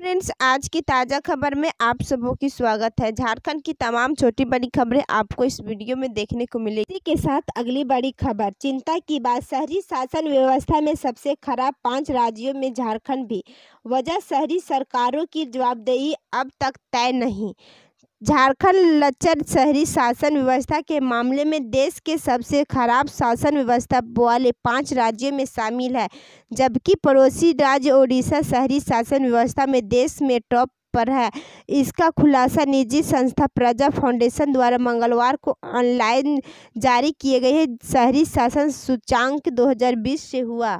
friends आज की ताज़ा खबर में आप सबों की स्वागत है झारखंड की तमाम छोटी बड़ी खबरें आपको इस वीडियो में देखने को मिलेगी के साथ अगली बड़ी खबर चिंता की बात शहरी शासन व्यवस्था में सबसे खराब पांच राज्यों में झारखंड भी वजह शहरी सरकारों की जवाबदेही अब तक तय नहीं झारखंड लचर शहरी शासन व्यवस्था के मामले में देश के सबसे खराब शासन व्यवस्था वाले पांच राज्यों में शामिल है जबकि पड़ोसी राज्य ओडिशा शहरी शासन व्यवस्था में देश में टॉप पर है इसका खुलासा निजी संस्था प्रजा फाउंडेशन द्वारा मंगलवार को ऑनलाइन जारी किए गए शहरी शासन सूचांक दो से हुआ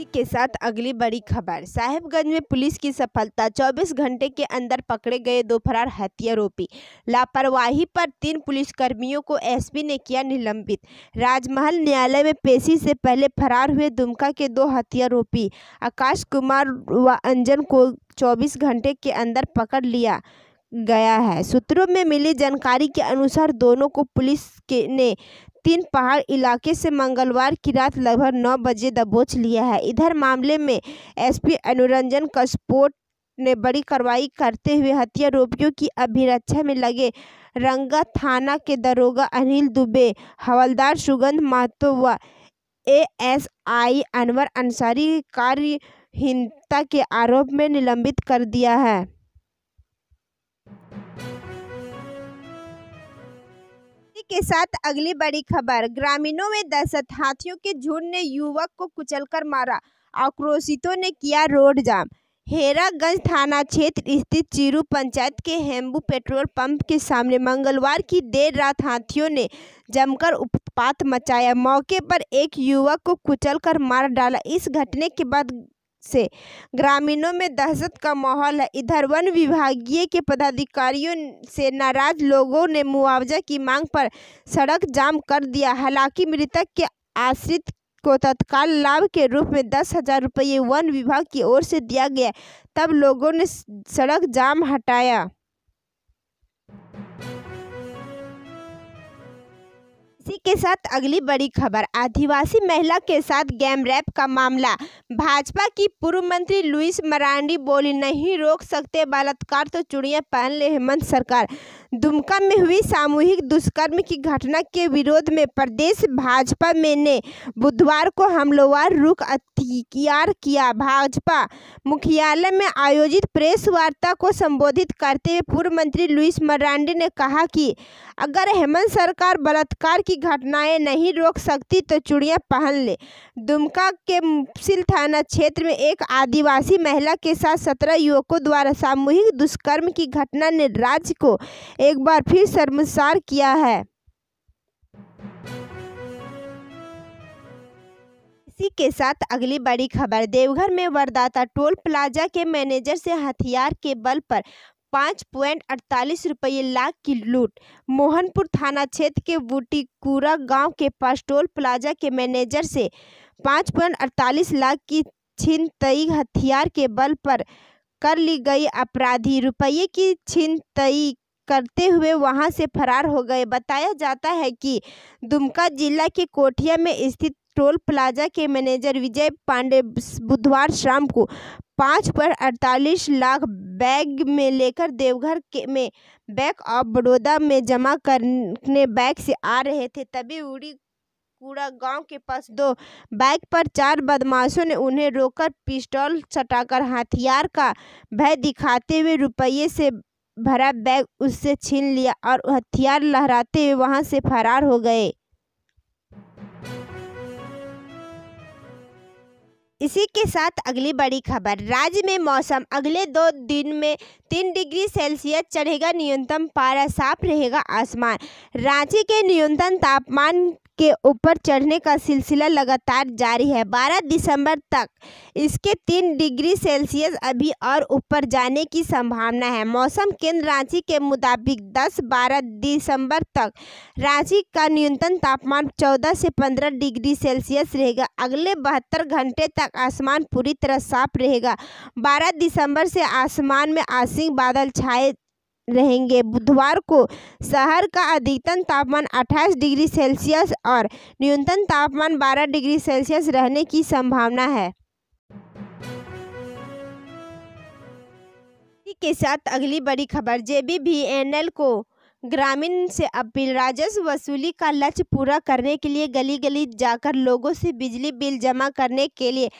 इसी के साथ अगली बड़ी खबर साहिबगंज में पुलिस की सफलता 24 घंटे के अंदर पकड़े गए दो फरार हत्यारोपी लापरवाही पर तीन पुलिसकर्मियों को एसपी ने किया निलंबित राजमहल न्यायालय में पेशी से पहले फरार हुए दुमका के दो हत्यारोपी आकाश कुमार व अंजन को चौबीस घंटे के अंदर पकड़ लिया गया है सूत्रों में मिली जानकारी के अनुसार दोनों को पुलिस के ने तीन पहाड़ इलाके से मंगलवार की रात लगभग नौ बजे दबोच लिया है इधर मामले में एसपी अनुरंजन कसपोट ने बड़ी कार्रवाई करते हुए हत्यारोपियों की अभिरक्षा में लगे रंगा थाना के दरोगा अनिल दुबे हवलदार सुगंध महतो व एएसआई अनवर अंसारी कार्यहीनता के आरोप में निलंबित कर दिया है के साथ अगली बड़ी खबर ग्रामीणों में दहशत हाथियों के झुंड ने युवक को कुचलकर मारा आक्रोशितों ने किया रोड जाम हेरागंज थाना क्षेत्र स्थित चिरू पंचायत के हेम्बू पेट्रोल पंप के सामने मंगलवार की देर रात हाथियों ने जमकर उत्पात मचाया मौके पर एक युवक को कुचलकर मार डाला इस घटने के बाद से ग्रामीणों में दहशत का माहौल है इधर वन विभागीय के पदाधिकारियों से नाराज लोगों ने मुआवजा की मांग पर सड़क जाम कर दिया हालांकि मृतक के आश्रित को तत्काल लाभ के रूप में दस हजार रुपये वन विभाग की ओर से दिया गया तब लोगों ने सड़क जाम हटाया इसी के साथ अगली बड़ी खबर आदिवासी महिला के साथ गैम रैप का मामला भाजपा की पूर्व मंत्री लुइस मरांडी बोली नहीं रोक सकते बलात्कार तो चुड़िया पहन ले हेमंत सरकार दुमका में हुई सामूहिक दुष्कर्म की घटना के विरोध में प्रदेश भाजपा में ने बुधवार को हमलोवार रुख अख्तियार किया भाजपा मुख्यालय में आयोजित प्रेस वार्ता को संबोधित करते हुए पूर्व मंत्री लुइस मरांडी ने कहा कि अगर हेमंत सरकार बलात्कार की घटनाएं नहीं रोक सकती तो चुड़ियाँ पहन ले दुमका के मुफसिल थाना क्षेत्र में एक आदिवासी महिला के साथ सत्रह युवकों द्वारा सामूहिक दुष्कर्म की घटना ने राज्य को एक बार फिर शर्मसार किया है इसी के साथ अगली बड़ी खबर देवघर में वरदाता टोल प्लाजा के मैनेजर से हथियार के बल पर पाँच पॉइंट अड़तालीस रुपये लाख की लूट मोहनपुर थाना क्षेत्र के बूटीकुरा गांव के पास टोल प्लाजा के मैनेजर से पाँच पॉइंट अड़तालीस लाख की छिनतई हथियार के बल पर कर ली गई अपराधी रुपये की छिनतई करते हुए वहां से फरार हो गए बताया जाता है कि दुमका जिला के कोठिया में स्थित टोल प्लाजा के मैनेजर विजय पांडे बुधवार शाम को पाँच पर अड़तालीस लाख बैग में लेकर देवघर के में बैंक ऑफ बड़ौदा में जमा करने बैग से आ रहे थे तभी उड़ी कूड़ा गांव के पास दो बाइक पर चार बदमाशों ने उन्हें रोककर पिस्टल सटाकर हथियार का भय दिखाते हुए रुपये से भरा बैग उससे छीन लिया और हथियार लहराते हुए वहां से फरार हो गए इसी के साथ अगली बड़ी खबर राज्य में मौसम अगले दो दिन में तीन डिग्री सेल्सियस चढ़ेगा न्यूनतम पारा साफ रहेगा आसमान रांची के न्यूनतम तापमान के ऊपर चढ़ने का सिलसिला लगातार जारी है 12 दिसंबर तक इसके तीन डिग्री सेल्सियस अभी और ऊपर जाने की संभावना है मौसम केंद्र रांची के मुताबिक 10-12 दिसंबर तक रांची का न्यूनतम तापमान 14 से 15 डिग्री सेल्सियस रहेगा अगले बहत्तर घंटे तक आसमान पूरी तरह साफ रहेगा बारह दिसंबर से आसमान में आसिंग बादल छाए रहेंगे बुधवार को शहर का अधिकतम तापमान 28 डिग्री सेल्सियस और न्यूनतम तापमान 12 डिग्री सेल्सियस रहने की संभावना है के साथ अगली बड़ी खबर जेबीवीएनएल को ग्रामीण से अपील राजस्व वसूली का लक्ष्य पूरा करने के लिए गली गली जाकर लोगों से बिजली बिल जमा करने के लिए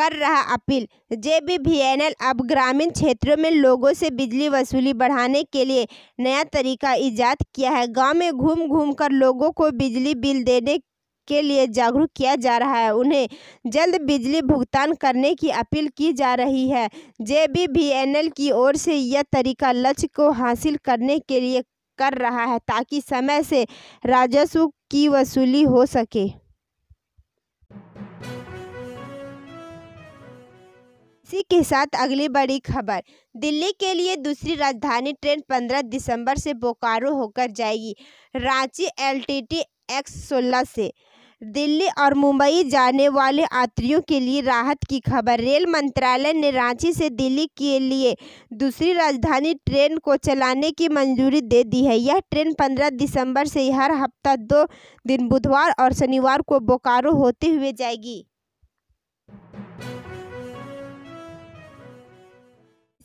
कर रहा अपील जे जेबीवीएनएल अब ग्रामीण क्षेत्रों में लोगों से बिजली वसूली बढ़ाने के लिए नया तरीका ईजाद किया है गांव में घूम घूम कर लोगों को बिजली बिल देने के लिए जागरूक किया जा रहा है उन्हें जल्द बिजली भुगतान करने की अपील की जा रही है जे जेबीवीएनएल की ओर से यह तरीका लक्ष्य को हासिल करने के लिए कर रहा है ताकि समय से राजस्व की वसूली हो सके इसी के साथ अगली बड़ी खबर दिल्ली के लिए दूसरी राजधानी ट्रेन 15 दिसंबर से बोकारो होकर जाएगी रांची एलटीटी एक्स सोलह से दिल्ली और मुंबई जाने वाले यात्रियों के लिए राहत की खबर रेल मंत्रालय ने रांची से दिल्ली के लिए दूसरी राजधानी ट्रेन को चलाने की मंजूरी दे दी है यह ट्रेन 15 दिसंबर से हर हफ्ता दो दिन बुधवार और शनिवार को बोकारो होते हुए जाएगी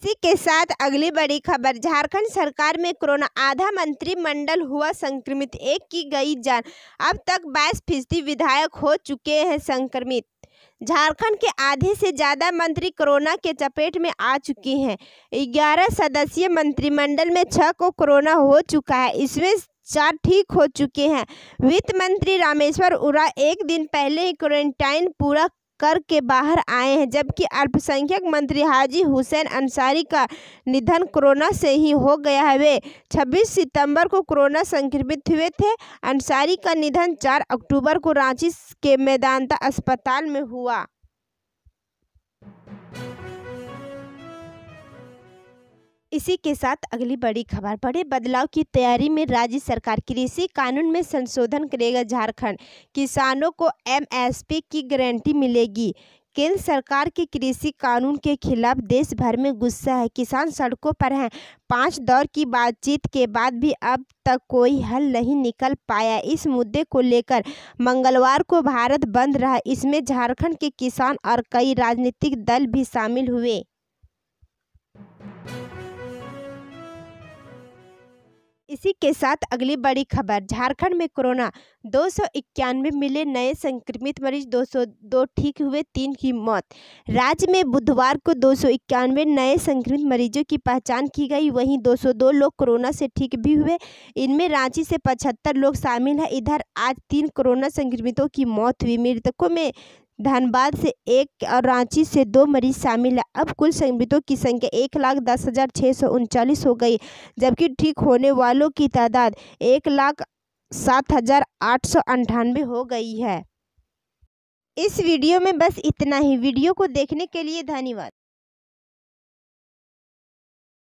इसी के साथ अगली बड़ी खबर झारखंड सरकार में कोरोना आधा मंत्रिमंडल हुआ संक्रमित एक की गई जान अब तक बाईस फीसदी विधायक हो चुके हैं संक्रमित झारखंड के आधे से ज़्यादा मंत्री कोरोना के चपेट में आ चुके हैं ग्यारह सदस्यीय मंत्रिमंडल में छः को कोरोना हो चुका है इसमें चार ठीक हो चुके हैं वित्त मंत्री रामेश्वर उरा एक दिन पहले ही क्वारंटाइन पूरा कर के बाहर आए हैं जबकि अल्पसंख्यक मंत्री हाजी हुसैन अंसारी का निधन कोरोना से ही हो गया है वे 26 सितंबर को कोरोना संक्रमित हुए थे अंसारी का निधन 4 अक्टूबर को रांची के मेदांता अस्पताल में हुआ इसी के साथ अगली बड़ी खबर बड़े बदलाव की तैयारी में राज्य सरकार कृषि कानून में संशोधन करेगा झारखंड किसानों को एमएसपी की गारंटी मिलेगी केंद्र सरकार के कृषि कानून के खिलाफ देश भर में गुस्सा है किसान सड़कों पर हैं पांच दौर की बातचीत के बाद भी अब तक कोई हल नहीं निकल पाया इस मुद्दे को लेकर मंगलवार को भारत बंद रहा इसमें झारखंड के किसान और कई राजनीतिक दल भी शामिल हुए इसी के साथ अगली बड़ी खबर झारखंड में कोरोना दो मिले नए संक्रमित मरीज 202 ठीक हुए तीन की मौत राज्य में बुधवार को दो नए संक्रमित मरीजों की पहचान की गई वहीं 202 लोग कोरोना से ठीक भी हुए इनमें रांची से 75 लोग शामिल हैं इधर आज तीन कोरोना संक्रमितों की मौत हुई मृतकों में धनबाद से एक और रांची से दो मरीज शामिल हैं अब कुल संक्रमितों की संख्या एक लाख दस हज़ार छः सौ उनचालीस हो गई जबकि ठीक होने वालों की तादाद एक लाख सात हज़ार आठ सौ अंठानवे हो गई है इस वीडियो में बस इतना ही वीडियो को देखने के लिए धन्यवाद